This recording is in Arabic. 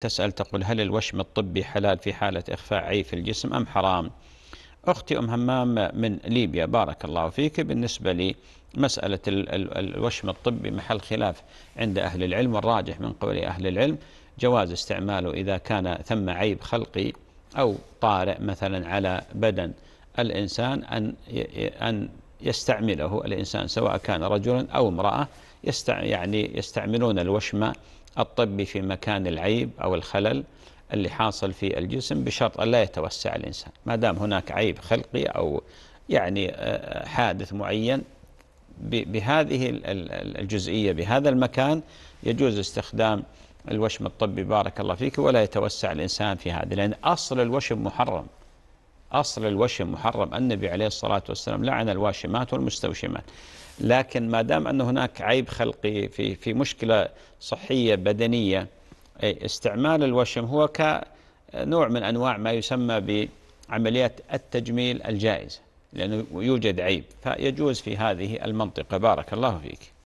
تسأل تقول هل الوشم الطبي حلال في حالة إخفاء عي في الجسم أم حرام أختي أم همام من ليبيا بارك الله فيك بالنسبة لي مسألة الوشم الطبي محل خلاف عند أهل العلم والراجح من قول أهل العلم جواز استعماله إذا كان ثم عيب خلقي أو طارئ مثلا على بدن الإنسان أن أن يستعمله الإنسان سواء كان رجلا أو امرأة يستع يعني يستعملون الوشم الطبي في مكان العيب أو الخلل اللي حاصل في الجسم بشرط أن لا يتوسع الإنسان ما دام هناك عيب خلقي أو يعني آه، آه، حادث معين بهذه الجزئية بهذا المكان يجوز استخدام الوشم الطبي بارك الله فيك ولا يتوسع الإنسان في هذا لأن أصل الوشم محرم أصل الوشم محرم النبي عليه الصلاة والسلام لعن الواشمات والمستوشمات لكن ما دام أن هناك عيب خلقي في, في مشكلة صحية بدنية إيه، استعمال الوشم هو كنوع من أنواع ما يسمى بعمليات التجميل الجائزة لأنه يوجد عيب فيجوز في هذه المنطقة بارك الله فيك